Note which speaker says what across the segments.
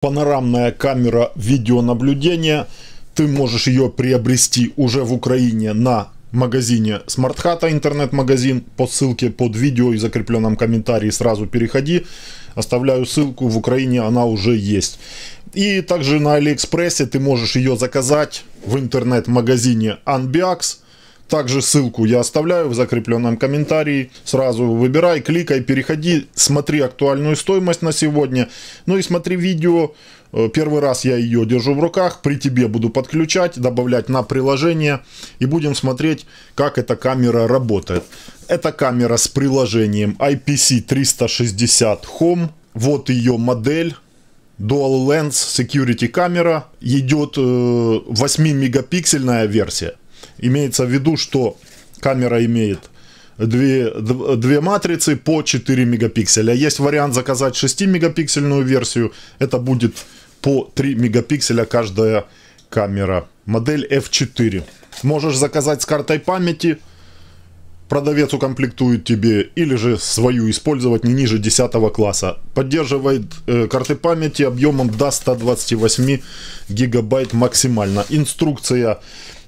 Speaker 1: панорамная камера видеонаблюдения. Ты можешь ее приобрести уже в Украине на магазине SmartHata, интернет-магазин. По ссылке под видео и закрепленном комментарии сразу переходи. Оставляю ссылку, в Украине она уже есть. И также на Алиэкспрессе ты можешь ее заказать в интернет-магазине Unbiax также ссылку я оставляю в закрепленном комментарии. Сразу выбирай, кликай, переходи, смотри актуальную стоимость на сегодня. Ну и смотри видео. Э, первый раз я ее держу в руках, при тебе буду подключать, добавлять на приложение и будем смотреть, как эта камера работает. Это камера с приложением IPC 360 Home. Вот ее модель. Dual Lens Security камера. Идет 8-мегапиксельная э, версия. Имеется в виду, что камера имеет две, две матрицы по 4 мегапикселя. Есть вариант заказать 6-мегапиксельную версию. Это будет по 3 мегапикселя каждая камера. Модель F4. Можешь заказать с картой памяти. Продавец укомплектует тебе или же свою использовать не ниже 10 класса. Поддерживает э, карты памяти объемом до 128 гигабайт максимально. Инструкция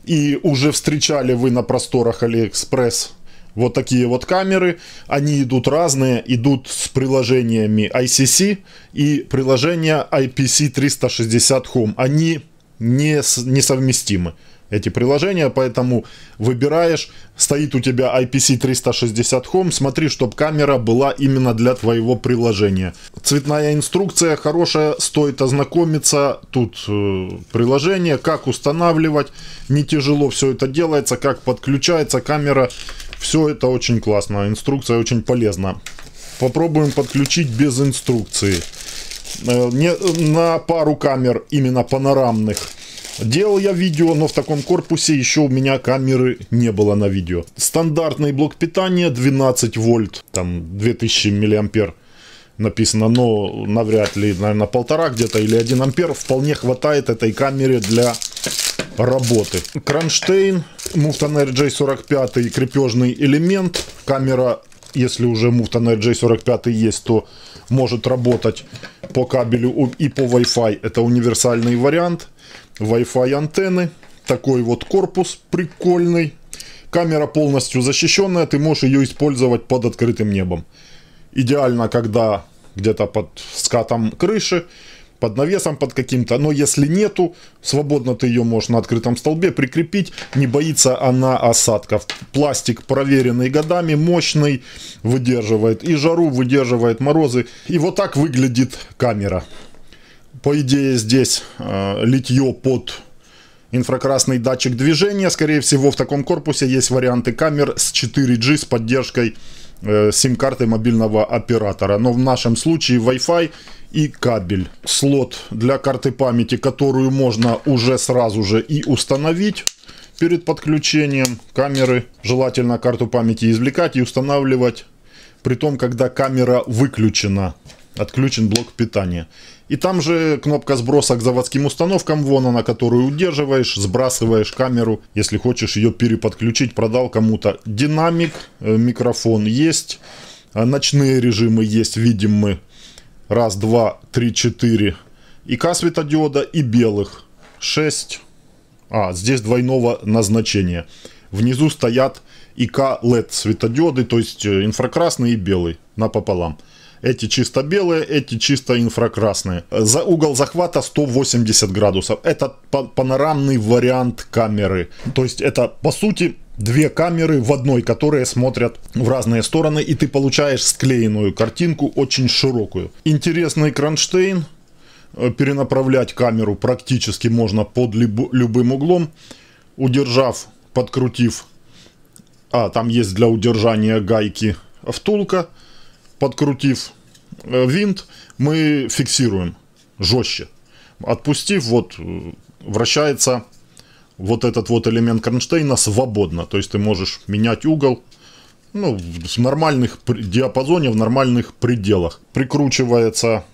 Speaker 1: и уже встречали вы на просторах Алиэкспресс вот такие вот камеры. Они идут разные, идут с приложениями ICC и приложение IPC 360 Home. Они не, несовместимы эти приложения, поэтому выбираешь, стоит у тебя IPC 360 Home, смотри, чтобы камера была именно для твоего приложения. Цветная инструкция хорошая, стоит ознакомиться, тут э, приложение, как устанавливать, не тяжело все это делается, как подключается камера, все это очень классно, инструкция очень полезна. Попробуем подключить без инструкции. Э, не, на пару камер именно панорамных. Делал я видео, но в таком корпусе еще у меня камеры не было на видео. Стандартный блок питания 12 вольт, там 2000 миллиампер написано, но навряд ли, наверное, полтора где-то или 1 ампер вполне хватает этой камере для работы. Кронштейн, Mufton RJ45 крепежный элемент, камера, если уже Mufton RJ45 есть, то может работать по кабелю и по Wi-Fi. Это универсальный вариант. Wi-Fi антенны. Такой вот корпус прикольный. Камера полностью защищенная. Ты можешь ее использовать под открытым небом. Идеально, когда где-то под скатом крыши под навесом, под каким-то. Но если нету, свободно ты ее можешь на открытом столбе прикрепить. Не боится она осадков. Пластик проверенный годами, мощный, выдерживает и жару, выдерживает морозы. И вот так выглядит камера. По идее здесь э, литье под инфракрасный датчик движения. Скорее всего, в таком корпусе есть варианты камер с 4G, с поддержкой Э, сим-карты мобильного оператора. Но в нашем случае Wi-Fi и кабель. Слот для карты памяти, которую можно уже сразу же и установить перед подключением камеры. Желательно карту памяти извлекать и устанавливать, при том, когда камера выключена отключен блок питания. И там же кнопка сброса к заводским установкам, вон она, которую удерживаешь, сбрасываешь камеру, если хочешь ее переподключить, продал кому-то. Динамик, э, микрофон есть, э, ночные режимы есть, видим мы. Раз, два, три, четыре. И К светодиода, и белых. 6. А, здесь двойного назначения. Внизу стоят ИК ЛЕД светодиоды, то есть э, инфракрасный и белый напополам. пополам. Эти чисто белые, эти чисто инфракрасные. За угол захвата 180 градусов. Это панорамный вариант камеры. То есть это по сути две камеры в одной, которые смотрят в разные стороны, и ты получаешь склеенную картинку, очень широкую. Интересный кронштейн. Э, перенаправлять камеру практически можно под любым углом, удержав, подкрутив. А, там есть для удержания гайки втулка – подкрутив э, винт, мы фиксируем жестче. Отпустив, вот э, вращается вот этот вот элемент кронштейна свободно. То есть ты можешь менять угол ну, в нормальных диапазоне, в нормальных пределах. Прикручивается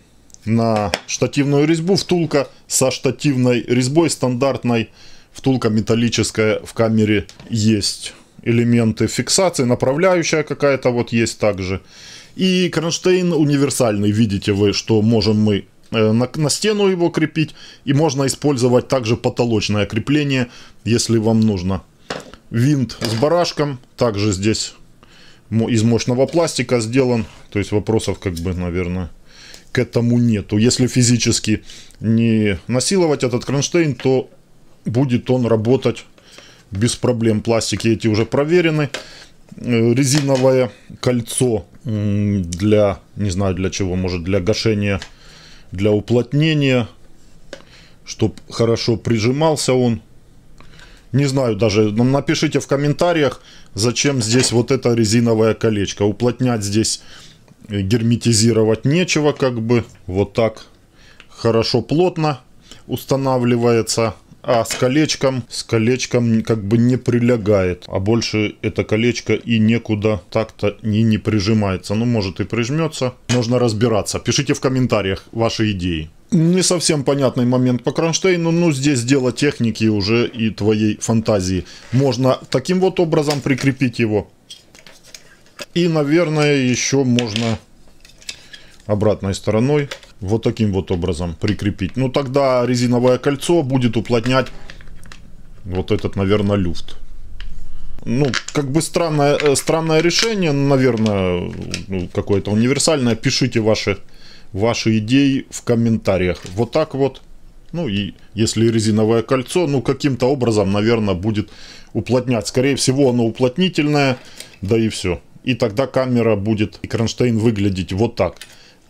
Speaker 1: на штативную резьбу втулка со штативной резьбой стандартной. Втулка металлическая в камере есть элементы фиксации, направляющая какая-то вот есть также. И кронштейн универсальный, видите вы, что можем мы э, на, на стену его крепить. И можно использовать также потолочное крепление, если вам нужно. Винт с барашком, также здесь из мощного пластика сделан. То есть вопросов как бы, наверное, к этому нету. Если физически не насиловать этот кронштейн, то будет он работать без проблем. Пластики эти уже проверены. Э, резиновое кольцо для, не знаю для чего, может для гашения, для уплотнения, чтобы хорошо прижимался он. Не знаю даже, ну, напишите в комментариях, зачем здесь вот это резиновое колечко. Уплотнять здесь э, герметизировать нечего, как бы вот так хорошо плотно устанавливается. А с колечком, с колечком как бы не прилегает. А больше это колечко и некуда так-то и не прижимается. Ну, может и прижмется. Можно разбираться. Пишите в комментариях ваши идеи. Не совсем понятный момент по кронштейну, но здесь дело техники уже и твоей фантазии. Можно таким вот образом прикрепить его. И, наверное, еще можно обратной стороной вот таким вот образом прикрепить. Ну, тогда резиновое кольцо будет уплотнять вот этот, наверное, люфт. Ну, как бы странное, э, странное решение, наверное, ну, какое-то универсальное. Пишите ваши, ваши идеи в комментариях. Вот так вот. Ну и если резиновое кольцо, ну каким-то образом, наверное, будет уплотнять. Скорее всего, оно уплотнительное, да и все. И тогда камера будет, и кронштейн выглядеть вот так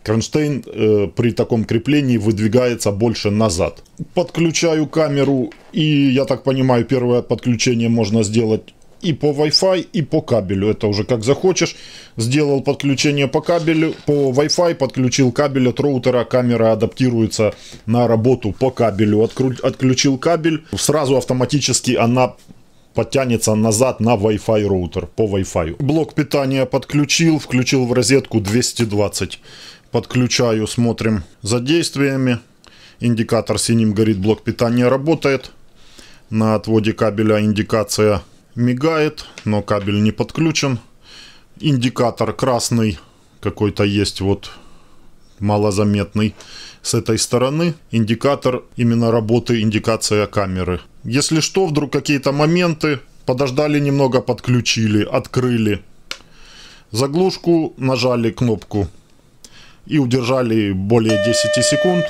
Speaker 1: кронштейн э, при таком креплении выдвигается больше назад. Подключаю камеру и, я так понимаю, первое подключение можно сделать и по Wi-Fi, и по кабелю. Это уже как захочешь. Сделал подключение по кабелю, по Wi-Fi, подключил кабель от роутера, камера адаптируется на работу по кабелю. Откру... Отключил кабель, сразу автоматически она подтянется назад на Wi-Fi роутер по Wi-Fi. Блок питания подключил, включил в розетку 220 подключаю, смотрим за действиями. Индикатор синим горит, блок питания работает. На отводе кабеля индикация мигает, но кабель не подключен. Индикатор красный какой-то есть, вот малозаметный с этой стороны. Индикатор именно работы, индикация камеры. Если что, вдруг какие-то моменты, подождали немного, подключили, открыли. Заглушку нажали кнопку и удержали более 10 секунд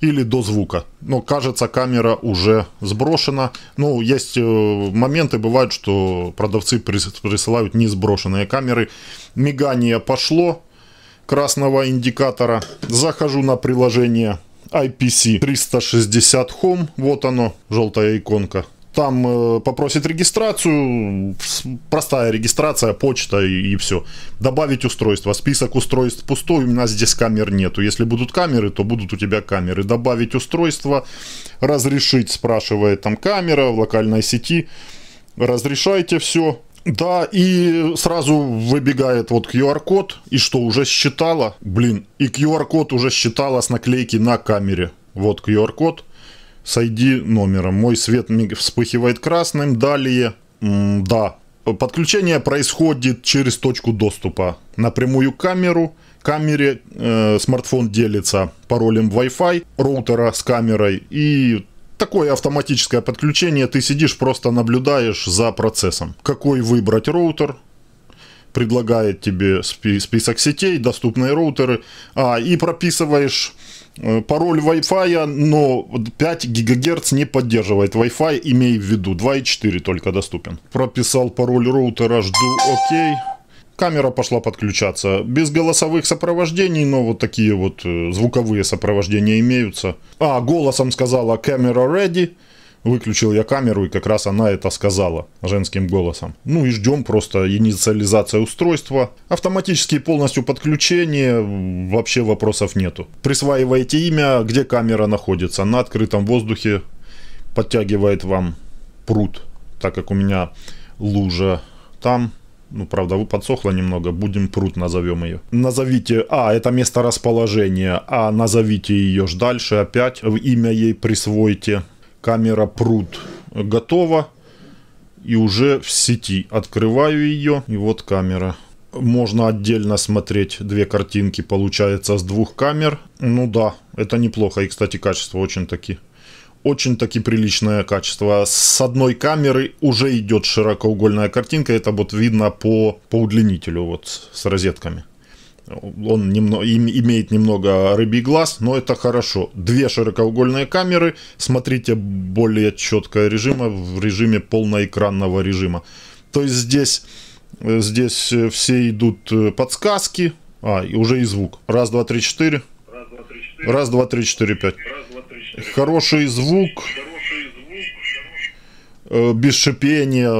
Speaker 1: или до звука. Но кажется, камера уже сброшена. Ну, есть э, моменты, бывают, что продавцы присылают не сброшенные камеры. Мигание пошло красного индикатора. Захожу на приложение IPC 360 Home. Вот оно, желтая иконка там э, попросит регистрацию, простая регистрация, почта и, и все. Добавить устройство, список устройств пустой, у нас здесь камер нету. Если будут камеры, то будут у тебя камеры. Добавить устройство, разрешить, спрашивает там камера в локальной сети, разрешайте все. Да, и сразу выбегает вот QR-код, и что, уже считала? Блин, и QR-код уже считала с наклейки на камере. Вот QR-код с ID номером. Мой свет вспыхивает красным. Далее, да, подключение происходит через точку доступа. Напрямую камеру. Камере э, смартфон делится паролем Wi-Fi, роутера с камерой и такое автоматическое подключение. Ты сидишь, просто наблюдаешь за процессом. Какой выбрать роутер, предлагает тебе список сетей, доступные роутеры, а, и прописываешь Э, пароль Wi-Fi, но 5 ГГц не поддерживает Wi-Fi, имей в виду, 2.4 только доступен. Прописал пароль роутера, жду окей. Камера пошла подключаться. Без голосовых сопровождений, но вот такие вот э, звуковые сопровождения имеются. А, голосом сказала камера ready. Выключил я камеру, и как раз она это сказала женским голосом. Ну и ждем просто инициализация устройства. автоматические полностью подключение, вообще вопросов нету. Присваиваете имя, где камера находится. На открытом воздухе подтягивает вам пруд, так как у меня лужа там. Ну, правда, вы подсохла немного, будем пруд назовем ее. Назовите, а, это место расположения, а, назовите ее ж дальше опять, имя ей присвойте камера пруд готова и уже в сети. Открываю ее и вот камера. Можно отдельно смотреть две картинки, получается, с двух камер. Ну да, это неплохо. И, кстати, качество очень таки очень таки приличное качество. С одной камеры уже идет широкоугольная картинка. Это вот видно по, по удлинителю вот с розетками он немного, им, имеет немного рыбий глаз, но это хорошо. Две широкоугольные камеры, смотрите более четкое режима в режиме полноэкранного режима. То есть здесь, э, здесь э, все идут э, подсказки, а, и уже и звук. Раз, два, три, четыре. Раз, два, три, четыре, пять. Хороший звук. Без шипения,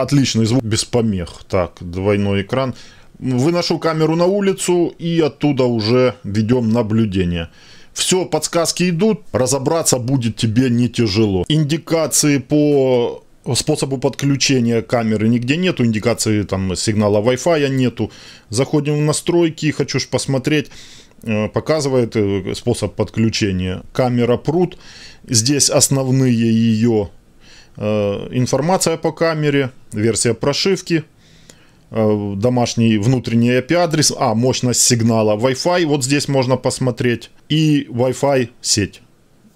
Speaker 1: отличный звук, без помех. Так, двойной экран выношу камеру на улицу и оттуда уже ведем наблюдение. Все, подсказки идут, разобраться будет тебе не тяжело. Индикации по способу подключения камеры нигде нету, индикации там сигнала Wi-Fi нету. Заходим в настройки, хочу ж посмотреть, э, показывает э, способ подключения. Камера прут, здесь основные ее э, информация по камере, версия прошивки, Э, домашний внутренний IP-адрес, а, мощность сигнала Wi-Fi, вот здесь можно посмотреть, и Wi-Fi сеть,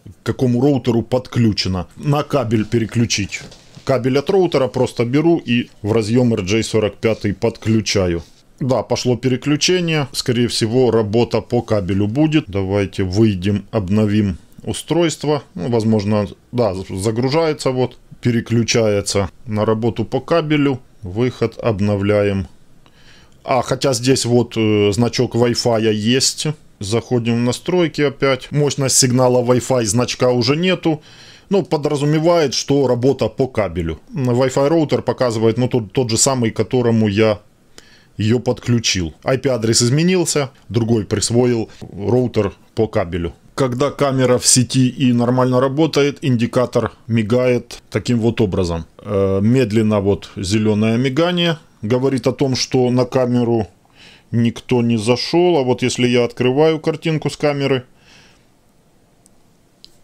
Speaker 1: к какому роутеру подключена. на кабель переключить. Кабель от роутера просто беру и в разъем RJ45 подключаю. Да, пошло переключение, скорее всего работа по кабелю будет. Давайте выйдем, обновим устройство, ну, возможно, да, загружается вот, переключается на работу по кабелю. Выход обновляем. А, хотя здесь вот э, значок Wi-Fi есть. Заходим в настройки опять. Мощность сигнала Wi-Fi значка уже нету. Ну, подразумевает, что работа по кабелю. Wi-Fi роутер показывает, ну, тот, тот же самый, которому я ее подключил. IP-адрес изменился, другой присвоил роутер по кабелю. Когда камера в сети и нормально работает, индикатор мигает таким вот образом. Э, медленно вот зеленое мигание говорит о том, что на камеру никто не зашел. А вот если я открываю картинку с камеры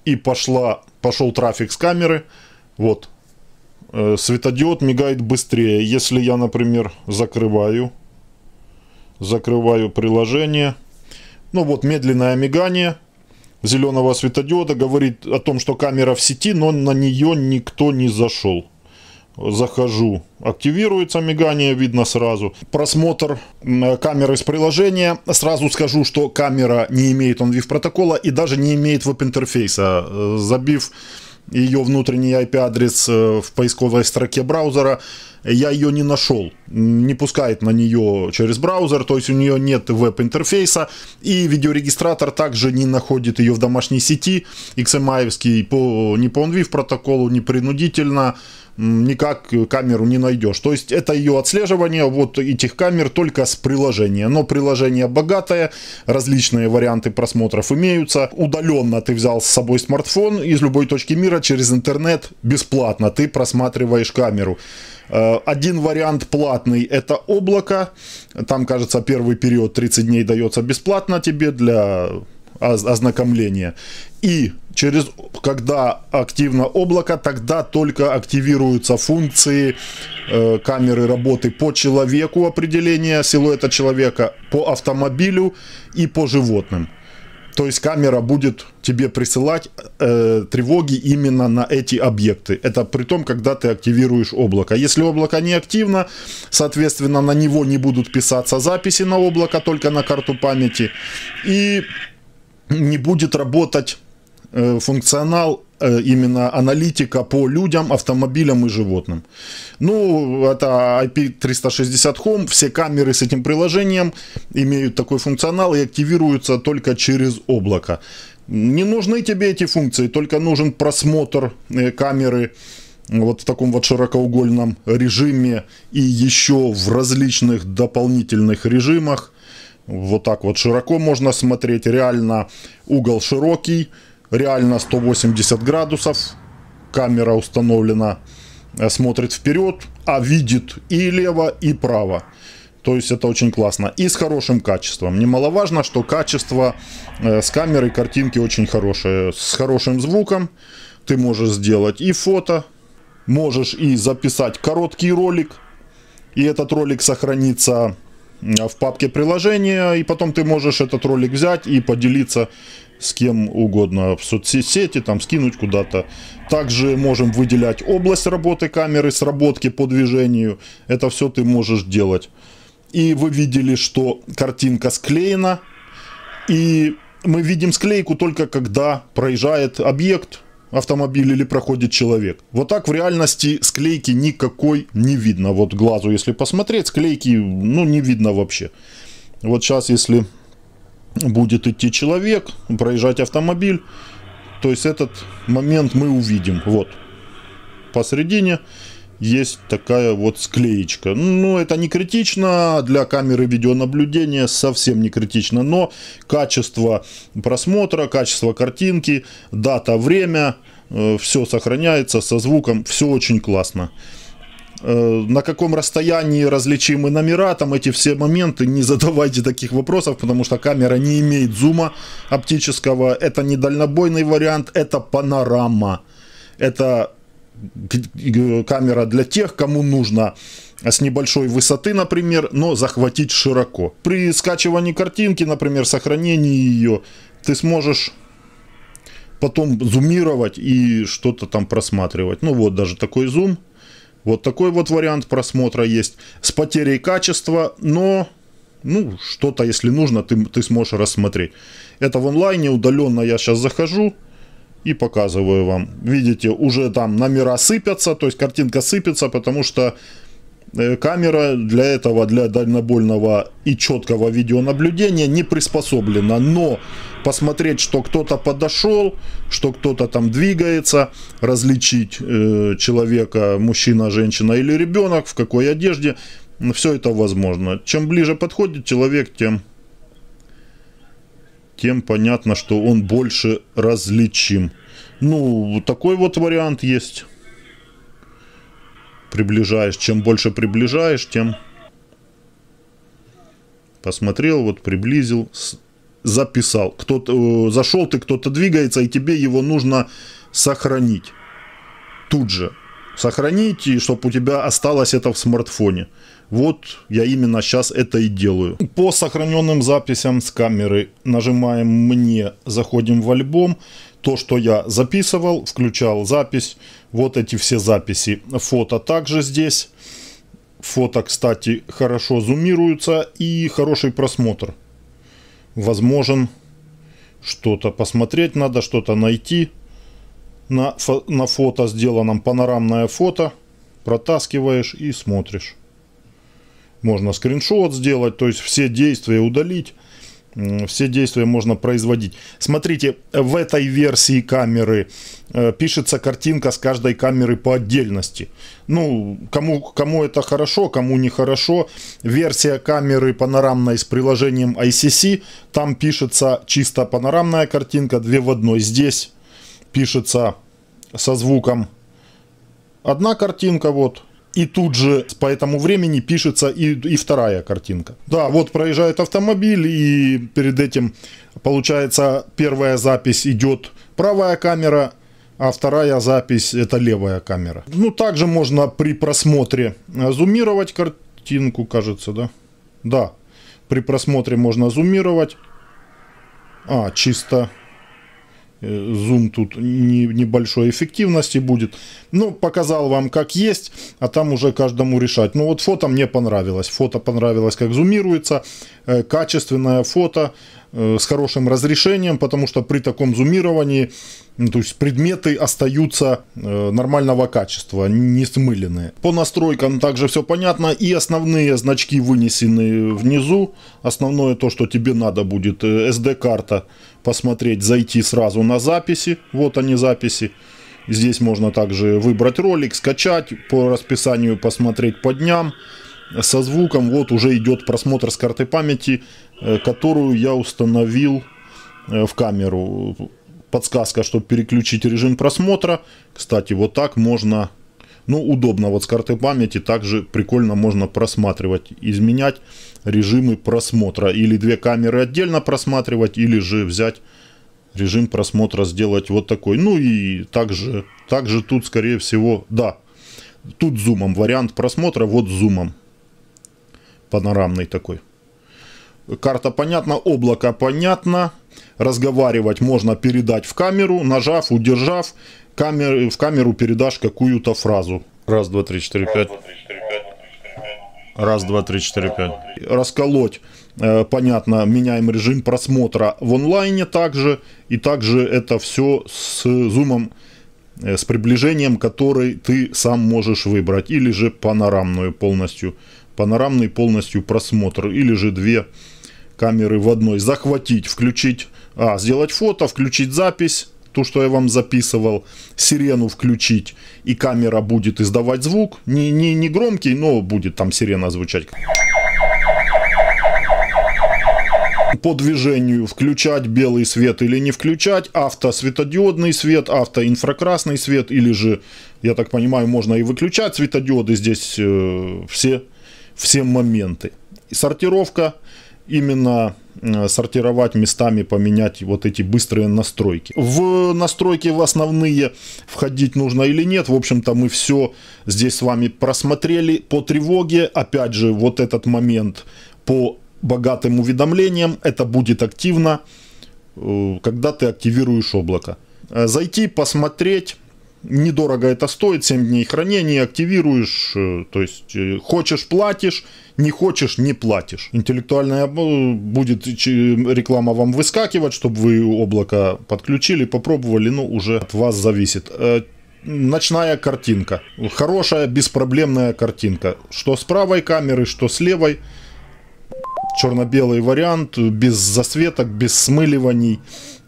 Speaker 1: и пошла, пошел трафик с камеры, вот, э, светодиод мигает быстрее. Если я, например, закрываю, закрываю приложение, ну вот медленное мигание – зеленого светодиода говорит о том, что камера в сети, но на нее никто не зашел. Захожу, активируется мигание, видно сразу. Просмотр камеры с приложения. Сразу скажу, что камера не имеет он-вив протокола и даже не имеет веб-интерфейса. Э, забив ее внутренний IP-адрес э, в поисковой строке браузера, я ее не нашел. Не пускает на нее через браузер, то есть у нее нет веб-интерфейса, и видеорегистратор также не находит ее в домашней сети, XMI-евский эм по NipponVIV протоколу принудительно никак камеру не найдешь. То есть это ее отслеживание вот этих камер только с приложения. Но приложение богатое, различные варианты просмотров имеются. Удаленно ты взял с собой смартфон из любой точки мира через интернет бесплатно ты просматриваешь камеру. Э, один вариант платный это облако. Там, кажется, первый период 30 дней дается бесплатно тебе для ознакомления. И через, когда активно облако, тогда только активируются функции э, камеры работы по человеку определения силуэта человека, по автомобилю и по животным. То есть камера будет тебе присылать э, тревоги именно на эти объекты. Это при том, когда ты активируешь облако. Если облако не активно, соответственно, на него не будут писаться записи на облако, только на карту памяти. И не будет работать Э, функционал э, именно аналитика по людям, автомобилям и животным. Ну, это IP360 Home, все камеры с этим приложением имеют такой функционал и активируются только через облако. Не нужны тебе эти функции, только нужен просмотр э, камеры вот в таком вот широкоугольном режиме и еще в различных дополнительных режимах. Вот так вот широко можно смотреть, реально угол широкий, реально 180 градусов. Камера установлена, э, смотрит вперед, а видит и лево, и право. То есть это очень классно. И с хорошим качеством. Немаловажно, что качество э, с камеры картинки очень хорошее. С хорошим звуком ты можешь сделать и фото, можешь и записать короткий ролик. И этот ролик сохранится э, в папке приложения. И потом ты можешь этот ролик взять и поделиться с кем угодно в соцсети, там скинуть куда-то. Также можем выделять область работы камеры, сработки по движению. Это все ты можешь делать. И вы видели, что картинка склеена. И мы видим склейку только когда проезжает объект, автомобиль или проходит человек. Вот так в реальности склейки никакой не видно. Вот глазу, если посмотреть, склейки ну не видно вообще. Вот сейчас, если будет идти человек, проезжать автомобиль. То есть этот момент мы увидим. Вот. Посредине есть такая вот склеечка. Ну, это не критично для камеры видеонаблюдения, совсем не критично, но качество просмотра, качество картинки, дата, время, э, все сохраняется со звуком, все очень классно. Э, на каком расстоянии различимы номера, там эти все моменты, не задавайте таких вопросов, потому что камера не имеет зума оптического, это не дальнобойный вариант, это панорама, это камера для тех, кому нужно с небольшой высоты, например, но захватить широко. При скачивании картинки, например, сохранении ее, ты сможешь потом зумировать и что-то там просматривать. Ну вот даже такой зум. Вот такой вот вариант просмотра есть. С потерей качества, но ну, что-то, если нужно, ты, ты сможешь рассмотреть. Это в онлайне, удаленно я сейчас захожу и показываю вам. Видите, уже там номера сыпятся, то есть картинка сыпется, потому что Э, камера для этого, для дальнобольного и четкого видеонаблюдения не приспособлена. Но посмотреть, что кто-то подошел, что кто-то там двигается, различить э, человека, мужчина, женщина или ребенок, в какой одежде, все это возможно. Чем ближе подходит человек, тем, тем понятно, что он больше различим. Ну, такой вот вариант есть приближаешь. Чем больше приближаешь, тем... Посмотрел, вот приблизил, записал. кто э, зашел, ты кто-то двигается, и тебе его нужно сохранить. Тут же сохранить, и чтобы у тебя осталось это в смартфоне. Вот я именно сейчас это и делаю. По сохраненным записям с камеры нажимаем «Мне», заходим в альбом. То, что я записывал, включал запись, вот эти все записи. Фото также здесь. Фото, кстати, хорошо зумируются и хороший просмотр. Возможен что-то посмотреть надо, что-то найти. На, фо на фото сделанном панорамное фото. Протаскиваешь и смотришь. Можно скриншот сделать, то есть все действия удалить все действия можно производить. Смотрите, в этой версии камеры э, пишется картинка с каждой камеры по отдельности. Ну, кому, кому это хорошо, кому не хорошо. Версия камеры панорамной с приложением ICC, там пишется чисто панорамная картинка, две в одной. Здесь пишется со звуком одна картинка, вот, и тут же по этому времени пишется и, и вторая картинка. Да, вот проезжает автомобиль, и перед этим, получается, первая запись идет правая камера, а вторая запись это левая камера. Ну, также можно при просмотре э, зумировать картинку, кажется, да? Да, при просмотре можно зумировать. А, чисто зум э, тут не, небольшой эффективности будет. Ну, показал вам как есть, а там уже каждому решать. Ну вот фото мне понравилось. Фото понравилось, как зумируется. Э, качественное фото. Э, с хорошим разрешением, потому что при таком зумировании ну, то есть предметы остаются э, нормального качества, не смыленные. По настройкам также все понятно. И основные значки вынесены внизу. Основное то, что тебе надо будет э, SD-карта посмотреть, зайти сразу на записи. Вот они записи. Здесь можно также выбрать ролик, скачать, по расписанию посмотреть по дням со звуком. Вот уже идет просмотр с карты памяти, э, которую я установил э, в камеру. Подсказка, чтобы переключить режим просмотра. Кстати, вот так можно, ну удобно вот с карты памяти, также прикольно можно просматривать, изменять режимы просмотра. Или две камеры отдельно просматривать, или же взять режим просмотра сделать вот такой. Ну и также, также тут, скорее всего, да, тут зумом. Вариант просмотра вот зумом панорамный такой. Карта понятна, облако понятно. Разговаривать можно передать в камеру, нажав, удержав. Камер, в камеру передашь какую-то фразу. Раз, два, три, четыре, пять. Раз, два, три, четыре, пять. Расколоть, э, понятно, меняем режим просмотра в онлайне также. И также это все с зумом, э, с приближением, который ты сам можешь выбрать. Или же панорамную полностью панорамный полностью просмотр, или же две камеры в одной. Захватить, включить, а, сделать фото, включить запись, то, что я вам записывал, сирену включить, и камера будет издавать звук. Не, не, не громкий, но будет там сирена звучать. По движению включать белый свет или не включать, автосветодиодный свет, автоинфракрасный свет или же, я так понимаю, можно и выключать светодиоды. Здесь э, все все моменты. И сортировка именно э, сортировать местами, поменять вот эти быстрые настройки. В настройки в основные входить нужно или нет, в общем-то мы все здесь с вами просмотрели по тревоге. Опять же, вот этот момент по богатым уведомлениям, это будет активно, э, когда ты активируешь облако. Э, зайти, посмотреть, недорого это стоит, 7 дней хранения, активируешь, э, то есть э, хочешь платишь, не хочешь не платишь. Интеллектуальная будет э, реклама вам выскакивать, чтобы вы облако подключили, попробовали, но ну, уже от вас зависит. Ночная картинка. Хорошая, беспроблемная картинка. Что с правой камеры, что с левой. Черно-белый вариант, без засветок, без смыливаний.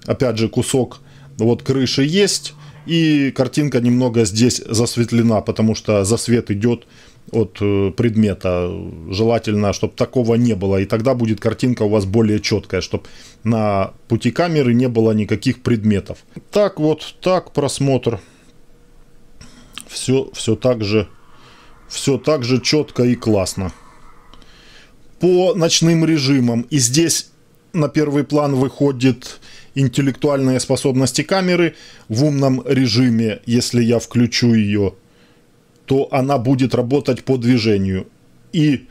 Speaker 1: Опять же, кусок вот крыши есть и картинка немного здесь засветлена, потому что засвет идет от э, предмета. Желательно, чтобы такого не было. И тогда будет картинка у вас более четкая, чтобы на пути камеры не было никаких предметов. Так вот, так просмотр. Все, все так же, все так же четко и классно. По ночным режимам. И здесь на первый план выходит интеллектуальные способности камеры в умном режиме, если я включу ее, то она будет работать по движению. И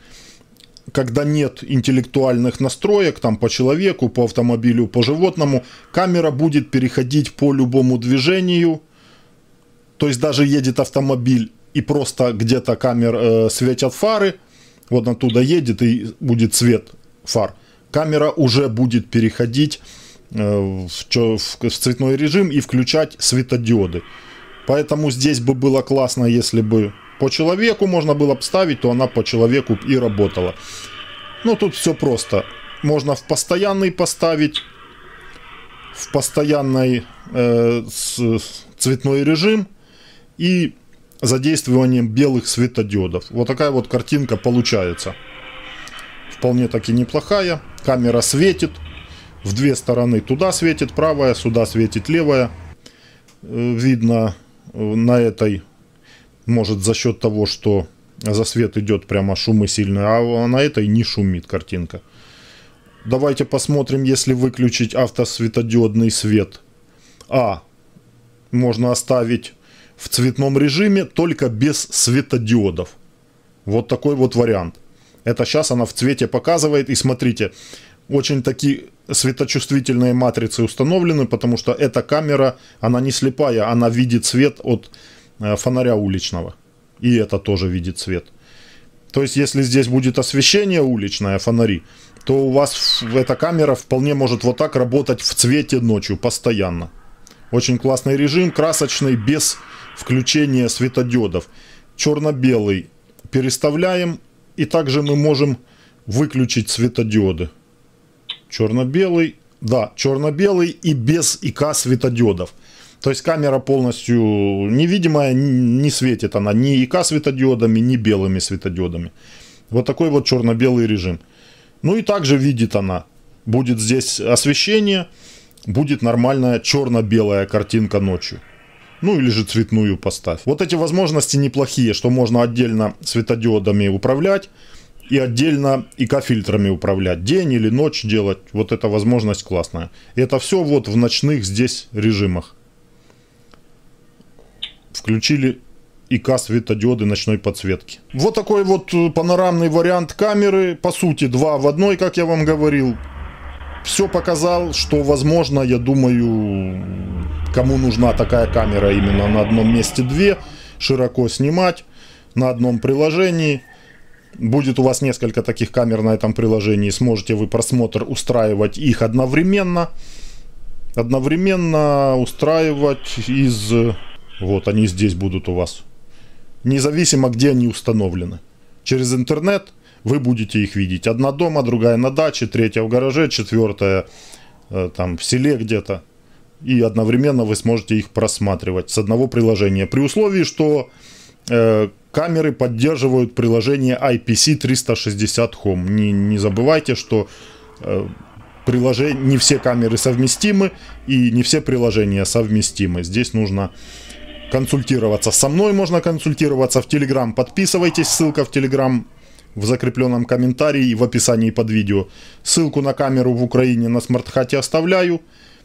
Speaker 1: когда нет интеллектуальных настроек, там по человеку, по автомобилю, по животному, камера будет переходить по любому движению. То есть даже едет автомобиль и просто где-то камер э, светят фары, вот оттуда едет и будет свет фар. Камера уже будет переходить Э, в цветной режим и включать светодиоды. Поэтому здесь бы было классно, если бы по человеку можно было бы то она по человеку и работала. Ну, тут все просто. Можно в постоянный поставить, в постоянный э, с, цветной режим и задействованием белых светодиодов. Вот такая вот картинка получается. Вполне таки неплохая. Камера светит в две стороны. Туда светит правая, сюда светит левая. Э, видно э, на этой, может за счет того, что за свет идет прямо шумы сильные, а на этой не шумит картинка. Давайте посмотрим, если выключить автосветодиодный свет. А. Можно оставить в цветном режиме, только без светодиодов. Вот такой вот вариант. Это сейчас она в цвете показывает. И смотрите, очень такие светочувствительные матрицы установлены, потому что эта камера, она не слепая, она видит свет от э, фонаря уличного. И это тоже видит свет. То есть, если здесь будет освещение уличное, фонари, то у вас эта камера вполне может вот так работать в цвете ночью, постоянно. Очень классный режим, красочный, без включения светодиодов. Черно-белый переставляем, и также мы можем выключить светодиоды черно-белый, да, черно-белый и без ИК светодиодов. То есть камера полностью невидимая, не светит она ни ИК светодиодами, ни белыми светодиодами. Вот такой вот черно-белый режим. Ну и также видит она. Будет здесь освещение, будет нормальная черно-белая картинка ночью. Ну или же цветную поставь. Вот эти возможности неплохие, что можно отдельно светодиодами управлять и отдельно ИК-фильтрами управлять. День или ночь делать. Вот эта возможность классная. Это все вот в ночных здесь режимах. Включили ИК светодиоды ночной подсветки. Вот такой вот э, панорамный вариант камеры. По сути, два в одной, как я вам говорил. Все показал, что возможно, я думаю, кому нужна такая камера именно на одном месте две. Широко снимать на одном приложении. Будет у вас несколько таких камер на этом приложении, сможете вы просмотр устраивать их одновременно. Одновременно устраивать из... Вот они здесь будут у вас. Независимо, где они установлены. Через интернет вы будете их видеть. Одна дома, другая на даче, третья в гараже, четвертая э, там в селе где-то. И одновременно вы сможете их просматривать с одного приложения. При условии, что э, камеры поддерживают приложение IPC 360 Home. Не, не забывайте, что э, приложение, не все камеры совместимы и не все приложения совместимы. Здесь нужно консультироваться. Со мной можно консультироваться в Telegram. Подписывайтесь, ссылка в Telegram в закрепленном комментарии и в описании под видео. Ссылку на камеру в Украине на смартхате оставляю.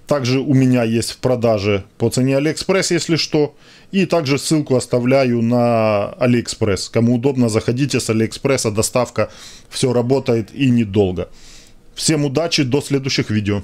Speaker 1: Также у меня есть в продаже по цене Алиэкспресс, если что. И также ссылку оставляю на Алиэкспресс. Кому удобно, заходите с Алиэкспресса. Доставка все работает и недолго. Всем удачи, до следующих видео.